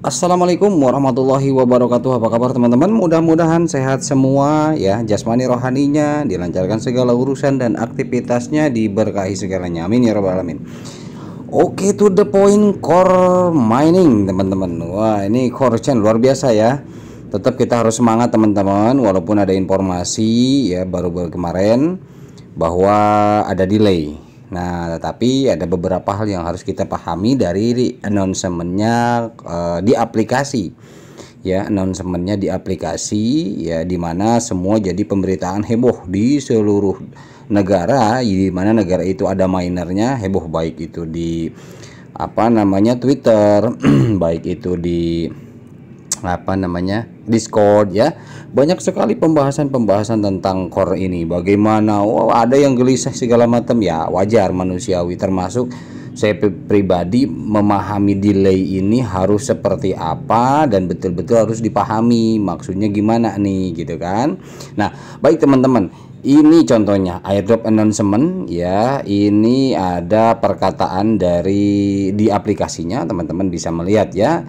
Assalamualaikum warahmatullahi wabarakatuh Apa kabar teman-teman? Mudah-mudahan sehat semua ya Jasmani rohaninya Dilancarkan segala urusan dan aktivitasnya Diberkahi segalanya Amin ya robbal alamin Oke okay, to the point core mining teman-teman Wah ini core chain luar biasa ya Tetap kita harus semangat teman-teman Walaupun ada informasi ya baru-baru kemarin Bahwa ada delay Nah, tetapi ada beberapa hal yang harus kita pahami dari announcementnya uh, di aplikasi. Ya, announcementnya di aplikasi ya dimana semua jadi pemberitaan heboh di seluruh negara, di mana negara itu ada minernya heboh baik itu di apa namanya Twitter, baik itu di apa namanya Discord ya. Banyak sekali pembahasan-pembahasan tentang core ini. Bagaimana wow, oh, ada yang gelisah segala macam ya, wajar manusiawi termasuk saya pribadi memahami delay ini harus seperti apa dan betul-betul harus dipahami maksudnya gimana nih gitu kan. Nah, baik teman-teman, ini contohnya airdrop announcement ya. Ini ada perkataan dari di aplikasinya teman-teman bisa melihat ya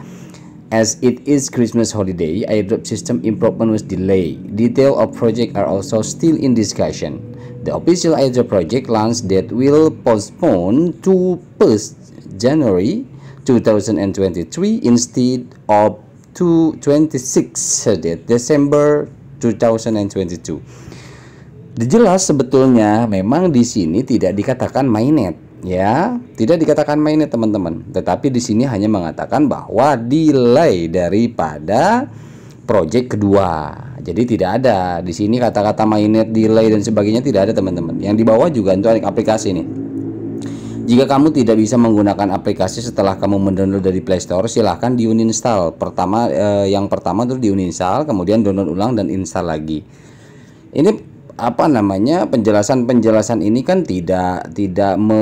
As it is Christmas holiday, airdrop system improvement was delayed. Detail of project are also still in discussion. The official airdrop project launch that will postpone to 1st January 2023 instead of to 26 December 2022. Jelas sebetulnya memang di sini tidak dikatakan mainnet ya tidak dikatakan mainnya teman-teman tetapi di sini hanya mengatakan bahwa delay daripada project kedua jadi tidak ada di sini kata-kata mainnya delay dan sebagainya tidak ada teman-teman yang di bawah juga untuk aplikasi ini. jika kamu tidak bisa menggunakan aplikasi setelah kamu mendownload dari Play Store, silahkan diuninstall. Pertama, eh, yang pertama itu diuninstall, kemudian download ulang dan install lagi. Ini apa namanya penjelasan-penjelasan ini kan tidak tidak me,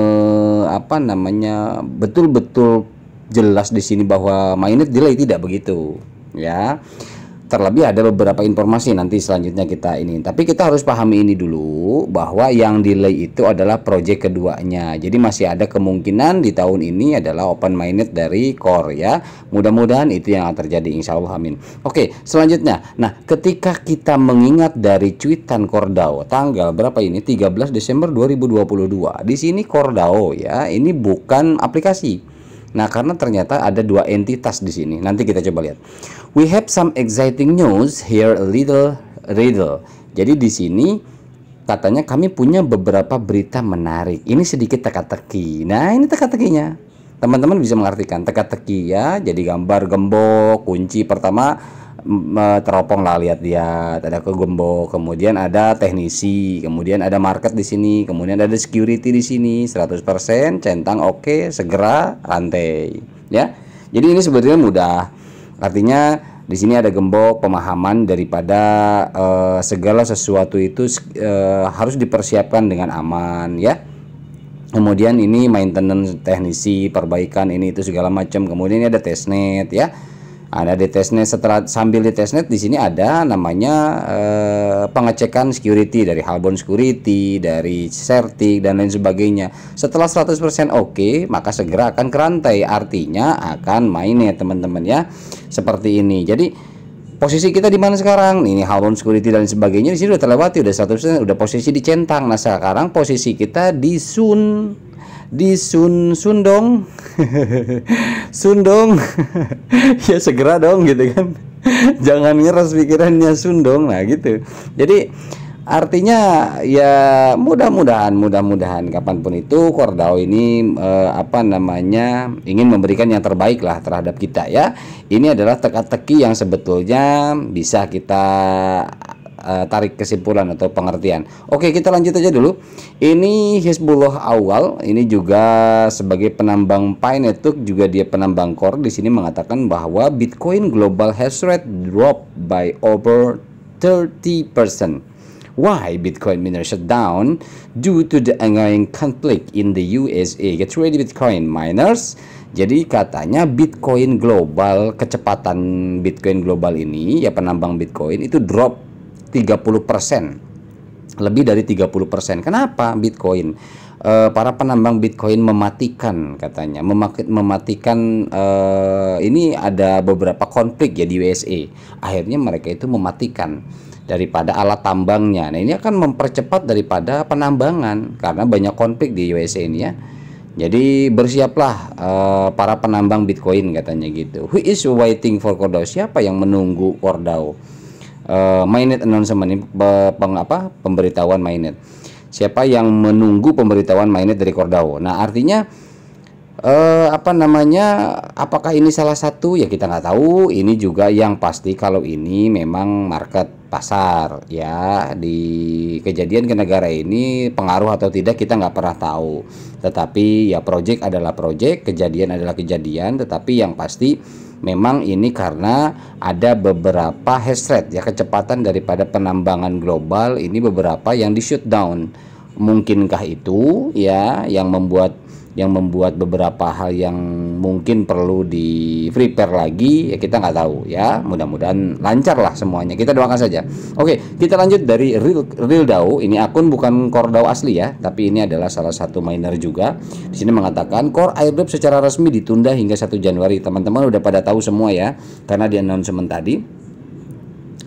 apa namanya betul-betul jelas di sini bahwa mainnya delay tidak begitu ya terlebih ada beberapa informasi nanti selanjutnya kita ini tapi kita harus pahami ini dulu bahwa yang delay itu adalah project keduanya jadi masih ada kemungkinan di tahun ini adalah open minded dari core ya mudah-mudahan itu yang terjadi insya Allah amin oke selanjutnya nah ketika kita mengingat dari cuitan Kordao tanggal berapa ini 13 Desember 2022 di sini Kordao ya ini bukan aplikasi Nah, karena ternyata ada dua entitas di sini. Nanti kita coba lihat. We have some exciting news here a little riddle. Jadi di sini katanya kami punya beberapa berita menarik. Ini sedikit teka-teki. Nah, ini teka-tekinya. Teman-teman bisa mengartikan teka-teki ya. Jadi gambar gembok, kunci pertama teropong lah lihat-lihat ada kegembok kemudian ada teknisi kemudian ada market di sini kemudian ada security di sini 100% centang oke okay, segera rantai ya jadi ini sebetulnya mudah artinya di sini ada gembok pemahaman daripada eh, segala sesuatu itu eh, harus dipersiapkan dengan aman ya kemudian ini maintenance teknisi perbaikan ini itu segala macam kemudian ini ada testnet ya ada di testnet setelah sambil di testnet di sini ada namanya eh, pengecekan security dari Halbon Security, dari Certik dan lain sebagainya. Setelah 100% oke, okay, maka segera akan ke rantai. Artinya akan main ya teman-teman ya. Seperti ini. Jadi posisi kita di mana sekarang? Ini Halbon Security dan sebagainya di sini udah terlewati, udah 100% udah posisi di centang. Nah, sekarang posisi kita di Sun di Sun Sundong Sundong ya segera dong gitu kan jangan ngeras pikirannya Sundong lah gitu jadi artinya ya mudah-mudahan mudah-mudahan kapanpun itu Kordau ini eh, apa namanya ingin memberikan yang terbaik lah terhadap kita ya ini adalah teka-teki yang sebetulnya bisa kita Eh, tarik kesimpulan atau pengertian. Oke, kita lanjut aja dulu. Ini Hizbullah awal, ini juga sebagai penambang pine Network ya, juga dia penambang core di sini mengatakan bahwa Bitcoin global hash rate drop by over 30%. Why Bitcoin miners shut down due to the ongoing conflict in the USA. Get ready Bitcoin miners. Jadi katanya Bitcoin global kecepatan Bitcoin global ini ya penambang Bitcoin itu drop 30%. Lebih dari 30%. Kenapa Bitcoin? E, para penambang Bitcoin mematikan katanya, mematikan e, ini ada beberapa konflik ya di USA. Akhirnya mereka itu mematikan daripada alat tambangnya. Nah, ini akan mempercepat daripada penambangan karena banyak konflik di USA ini ya. Jadi bersiaplah uh, para penambang Bitcoin katanya gitu. Who is waiting for Cordao? Siapa yang menunggu Cordao? uh, mainnet announcement ini peng, apa pemberitahuan mainnet siapa yang menunggu pemberitahuan mainnet dari Cordao nah artinya eh, apa namanya apakah ini salah satu ya kita nggak tahu ini juga yang pasti kalau ini memang market pasar ya di kejadian ke negara ini pengaruh atau tidak kita nggak pernah tahu tetapi ya project adalah project kejadian adalah kejadian tetapi yang pasti Memang ini karena ada beberapa hash rate ya kecepatan daripada penambangan global ini beberapa yang di shutdown Mungkinkah itu ya yang membuat yang membuat beberapa hal yang mungkin perlu di prepare lagi ya kita nggak tahu ya mudah-mudahan lancar lah semuanya kita doakan saja oke kita lanjut dari real real DAO ini akun bukan core DAO asli ya tapi ini adalah salah satu miner juga di sini mengatakan core airdrop secara resmi ditunda hingga 1 Januari teman-teman udah pada tahu semua ya karena di announcement tadi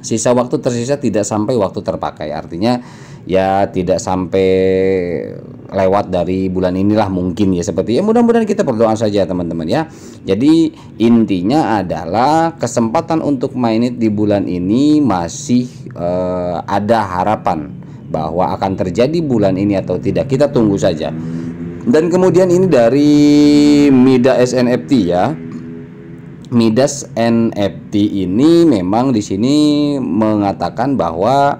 sisa waktu tersisa tidak sampai waktu terpakai artinya ya tidak sampai lewat dari bulan inilah mungkin ya seperti ya mudah-mudahan kita berdoa saja teman-teman ya jadi intinya adalah kesempatan untuk main di bulan ini masih eh, ada harapan bahwa akan terjadi bulan ini atau tidak kita tunggu saja dan kemudian ini dari Midas SNFT ya Midas NFT ini memang di sini mengatakan bahwa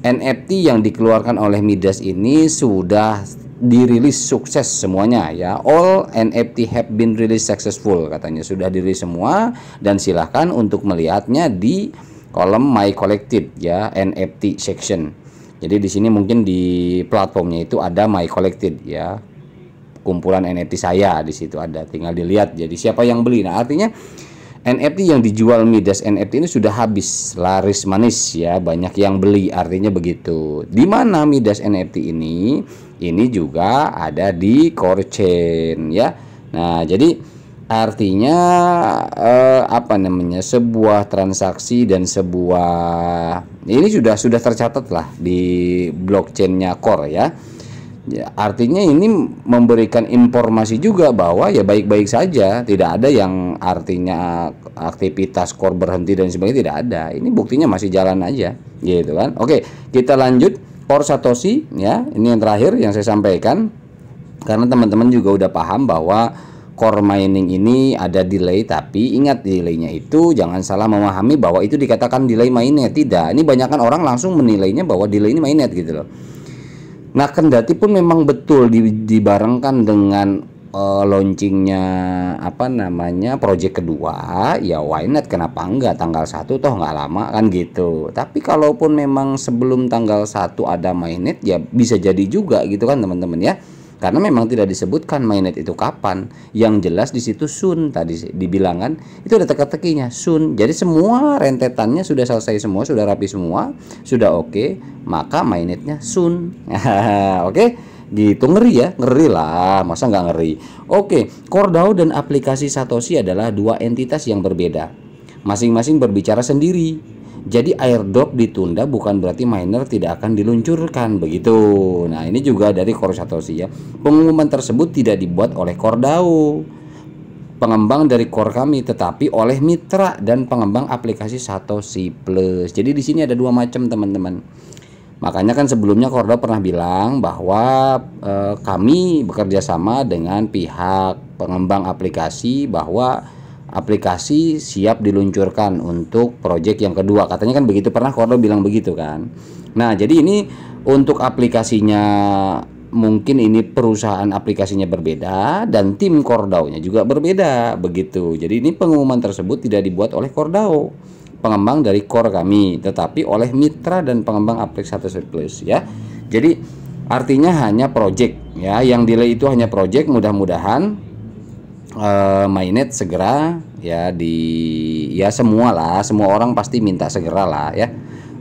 NFT yang dikeluarkan oleh Midas ini sudah dirilis sukses semuanya ya all NFT have been released successful katanya sudah dirilis semua dan silahkan untuk melihatnya di kolom my collected ya NFT section jadi di sini mungkin di platformnya itu ada my collected ya kumpulan NFT saya di situ ada tinggal dilihat jadi siapa yang beli nah artinya NFT yang dijual Midas NFT ini sudah habis laris manis ya banyak yang beli artinya begitu di mana Midas NFT ini ini juga ada di core chain ya nah jadi artinya eh, apa namanya sebuah transaksi dan sebuah ini sudah sudah tercatat lah di blockchainnya Core ya Ya, artinya ini memberikan informasi juga bahwa ya baik-baik saja, tidak ada yang artinya aktivitas kor berhenti dan sebagainya tidak ada. Ini buktinya masih jalan aja, gitu kan? Oke, kita lanjut kor satoshi ya. Ini yang terakhir yang saya sampaikan karena teman-teman juga udah paham bahwa core mining ini ada delay tapi ingat delaynya itu jangan salah memahami bahwa itu dikatakan delay mainnya tidak ini banyakkan orang langsung menilainya bahwa delay ini mainnya gitu loh Nah, kendati pun memang betul dibarengkan dengan uh, launchingnya apa namanya project kedua, ya why not kenapa enggak tanggal satu toh enggak lama kan gitu. Tapi kalaupun memang sebelum tanggal satu ada mainnet ya bisa jadi juga gitu kan teman-teman ya karena memang tidak disebutkan mainet itu kapan yang jelas di situ sun tadi dibilangan itu ada teka-tekinya sun jadi semua rentetannya sudah selesai semua sudah rapi semua sudah oke okay, maka mainetnya sun oke okay? gitu ngeri ya ngeri lah masa nggak ngeri oke Cordao dan aplikasi Satoshi adalah dua entitas yang berbeda masing-masing berbicara sendiri jadi airdrop ditunda bukan berarti miner tidak akan diluncurkan begitu. Nah, ini juga dari Core Satoshi ya. Pengumuman tersebut tidak dibuat oleh DAO. pengembang dari core kami tetapi oleh mitra dan pengembang aplikasi Satoshi Plus. Jadi di sini ada dua macam teman-teman. Makanya kan sebelumnya Korda pernah bilang bahwa eh, kami bekerja sama dengan pihak pengembang aplikasi bahwa aplikasi siap diluncurkan untuk proyek yang kedua. Katanya kan begitu pernah Kordo bilang begitu kan. Nah, jadi ini untuk aplikasinya mungkin ini perusahaan aplikasinya berbeda dan tim Kordaunya juga berbeda begitu. Jadi ini pengumuman tersebut tidak dibuat oleh Kordau pengembang dari core kami, tetapi oleh mitra dan pengembang aplikasi Plus ya. Jadi artinya hanya project ya, yang delay itu hanya project mudah-mudahan uh, eh, mainnet segera ya di ya semua lah semua orang pasti minta segera lah ya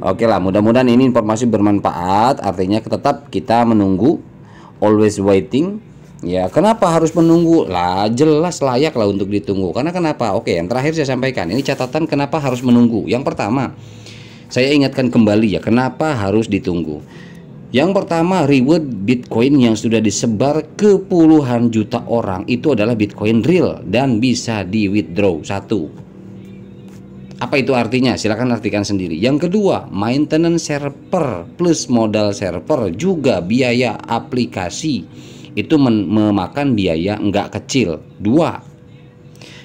oke lah mudah-mudahan ini informasi bermanfaat artinya tetap kita menunggu always waiting ya kenapa harus menunggu lah jelas layak lah untuk ditunggu karena kenapa oke yang terakhir saya sampaikan ini catatan kenapa harus menunggu yang pertama saya ingatkan kembali ya kenapa harus ditunggu yang pertama, reward Bitcoin yang sudah disebar ke puluhan juta orang itu adalah Bitcoin real dan bisa di withdraw. Satu. Apa itu artinya? Silahkan artikan sendiri. Yang kedua, maintenance server plus modal server juga biaya aplikasi itu memakan biaya nggak kecil. Dua.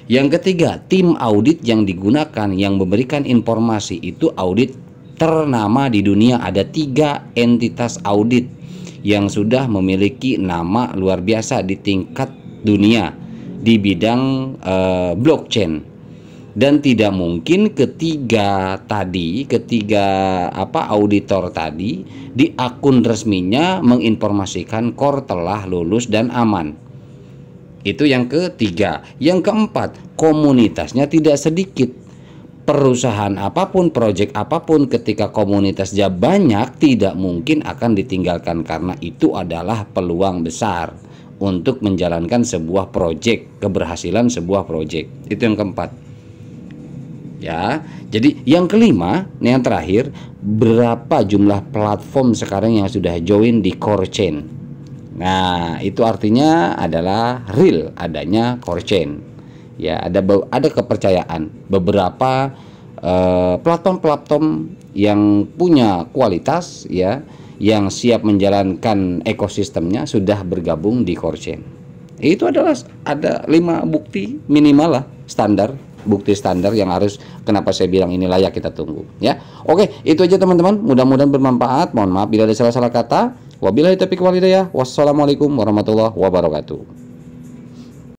Yang ketiga, tim audit yang digunakan yang memberikan informasi itu audit ternama di dunia ada tiga entitas audit yang sudah memiliki nama luar biasa di tingkat dunia di bidang eh, blockchain dan tidak mungkin ketiga tadi ketiga apa auditor tadi di akun resminya menginformasikan core telah lulus dan aman itu yang ketiga yang keempat komunitasnya tidak sedikit perusahaan apapun, proyek apapun ketika komunitasnya banyak tidak mungkin akan ditinggalkan karena itu adalah peluang besar untuk menjalankan sebuah proyek, keberhasilan sebuah proyek. Itu yang keempat. Ya. Jadi yang kelima, yang terakhir, berapa jumlah platform sekarang yang sudah join di core chain? Nah, itu artinya adalah real adanya core chain ya ada ada kepercayaan beberapa eh, platform-platform yang punya kualitas ya yang siap menjalankan ekosistemnya sudah bergabung di Korsen. Itu adalah ada lima bukti minimal lah standar bukti standar yang harus kenapa saya bilang ini layak kita tunggu ya oke itu aja teman-teman mudah-mudahan bermanfaat mohon maaf bila ada salah-salah kata wabillahi taufiq walhidayah wassalamualaikum warahmatullahi wabarakatuh